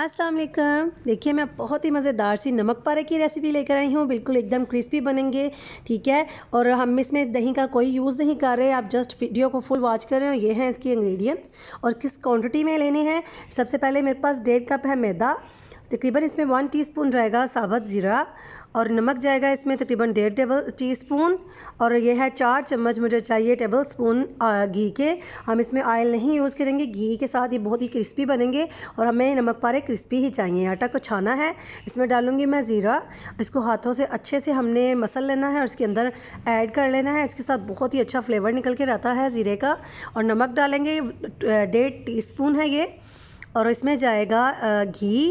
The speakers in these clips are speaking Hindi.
अस्सलाम वालेकुम देखिए मैं बहुत ही मज़ेदार सी नमक पारे की रेसिपी लेकर आई हूँ बिल्कुल एकदम क्रिस्पी बनेंगे ठीक है और हम इसमें दही का कोई यूज़ नहीं कर रहे आप जस्ट वीडियो को फुल वॉच कर रहे हैं ये हैं इसकी इंग्रेडिएंट्स और किस क्वांटिटी में लेने हैं सबसे पहले मेरे पास डेढ़ कप है मैदा तकरीबन इसमें वन टीस्पून जाएगा साबत ज़ीरा और नमक जाएगा इसमें तकरीबन डेढ़ टेबल टीस्पून और यह है चार चम्मच मुझे चाहिए टेबल स्पून घी के हम इसमें ऑयल नहीं यूज़ करेंगे घी के साथ ये बहुत ही क्रिस्पी बनेंगे और हमें नमक पारे क्रिस्पी ही चाहिए आटा को छाना है इसमें डालूँगी मैं ज़ीरा इसको हाथों से अच्छे से हमने मसल लेना है और इसके अंदर ऐड कर लेना है इसके साथ बहुत ही अच्छा फ्लेवर निकल के रहता है ज़ीरे का और नमक डालेंगे डेढ़ टी है ये और इसमें जाएगा घी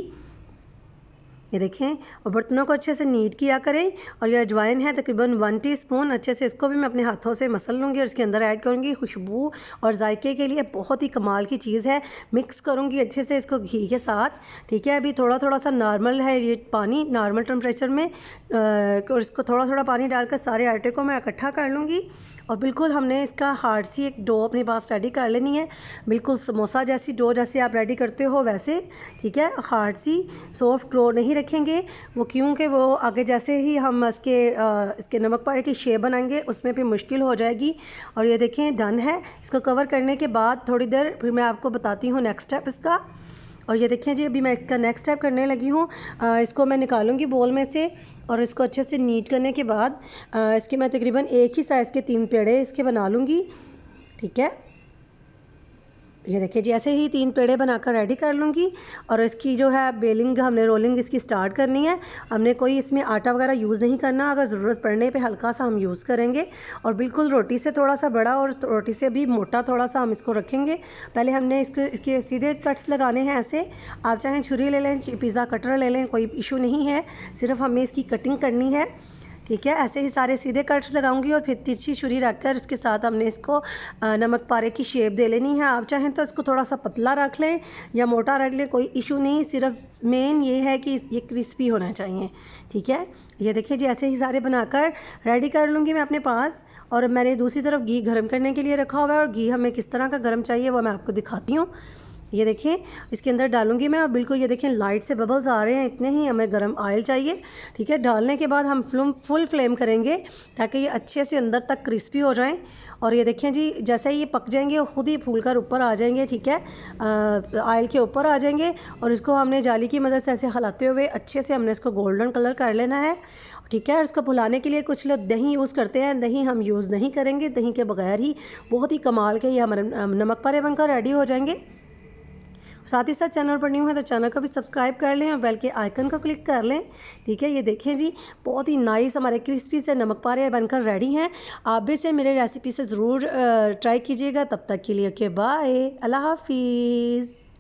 ये देखें और बर्तनों को अच्छे से नीट किया करें और ये अजवाइन है तकरीबन वन टी स्पून अच्छे से इसको भी मैं अपने हाथों से मसल लूँगी और इसके अंदर ऐड करूँगी खुशबू और जायके के लिए बहुत ही कमाल की चीज़ है मिक्स करूँगी अच्छे से इसको घी के साथ ठीक है अभी थोड़ा थोड़ा सा नॉर्मल है ये पानी नॉर्मल टेम्परेचर में और इसको थोड़ा थोड़ा पानी डालकर सारे आटे को मैं इकट्ठा कर लूँगी और बिल्कुल हमने इसका हार्ड सी एक डो अपने पास रेडी कर लेनी है बिल्कुल समोसा जैसी डो जैसे आप रेडी करते हो वैसे ठीक है हार्ड सी सॉफ्ट डो नहीं रखेंगे वो क्योंकि वो आगे जैसे ही हम इसके इसके नमक पारे की शेप बनाएंगे उसमें भी मुश्किल हो जाएगी और ये देखें डन है इसको कवर करने के बाद थोड़ी देर फिर मैं आपको बताती हूँ नेक्स्ट स्टेप इसका और ये देखें जी अभी मैं इसका नेक्स्ट स्टेप करने लगी हूँ इसको मैं निकालूंगी बोल में से और इसको अच्छे से नीट करने के बाद इसके मैं तकरीबन एक ही साइज़ के तीन पेड़े इसके बना लूँगी ठीक है ये देखिए जी ऐसे ही तीन पेड़े बनाकर रेडी कर लूँगी और इसकी जो है बेलिंग हमने रोलिंग इसकी स्टार्ट करनी है हमने कोई इसमें आटा वगैरह यूज़ नहीं करना अगर ज़रूरत पड़ने पे हल्का सा हम यूज़ करेंगे और बिल्कुल रोटी से थोड़ा सा बड़ा और रोटी से भी मोटा थोड़ा सा हम इसको रखेंगे पहले हमने इसके इसके सीधे कट्स लगाने हैं ऐसे आप चाहें छुरी ले लें पिज़्ज़ा कटर ले लें कोई इशू नहीं है सिर्फ हमें इसकी कटिंग करनी है ठीक है ऐसे ही सारे सीधे कट्स लगाऊंगी और फिर तिरछी छुरी रखकर उसके साथ हमने इसको नमक पारे की शेप दे लेनी है आप चाहें तो इसको थोड़ा सा पतला रख लें या मोटा रख लें कोई इशू नहीं सिर्फ मेन ये है कि ये क्रिस्पी होना चाहिए ठीक है ये देखिए जी ऐसे ही सारे बनाकर रेडी कर लूँगी मैं अपने पास और मैंने दूसरी तरफ घी गर्म करने के लिए रखा हुआ है और घी हमें किस तरह का गर्म चाहिए वो मैं आपको दिखाती हूँ ये देखें इसके अंदर डालूंगी मैं और बिल्कुल ये देखें लाइट से बबल्स आ रहे हैं इतने ही हमें गर्म ऑयल चाहिए ठीक है डालने के बाद हम फ्लम फुल फ्लेम करेंगे ताकि ये अच्छे से अंदर तक क्रिस्पी हो जाएं और ये देखें जी जैसे ही ये पक जाएंगे और ख़ुद ही फूल कर ऊपर आ जाएंगे ठीक है ऑयल के ऊपर आ जाएंगे और इसको हमने जाली की मदद से ऐसे हलाते हुए अच्छे से हमने इसको गोल्डन कलर कर लेना है ठीक है और इसको भुलाने के लिए कुछ लोग दही यूज़ करते हैं दही हम यूज़ नहीं करेंगे दही के बगैर ही बहुत ही कमाल के ये हमारे नमक पारे बनकर रेडी हो जाएंगे साथ ही साथ चैनल पर न्यू है तो चैनल को भी सब्सक्राइब कर लें और बेल के आइकन को क्लिक कर लें ठीक है ये देखें जी बहुत ही नाइस हमारे क्रिस्पी से नमक पारे बनकर रेडी हैं आप भी से मेरे रेसिपी से ज़रूर ट्राई कीजिएगा तब तक के लिए ओके बाय अल्लाह हाफिज़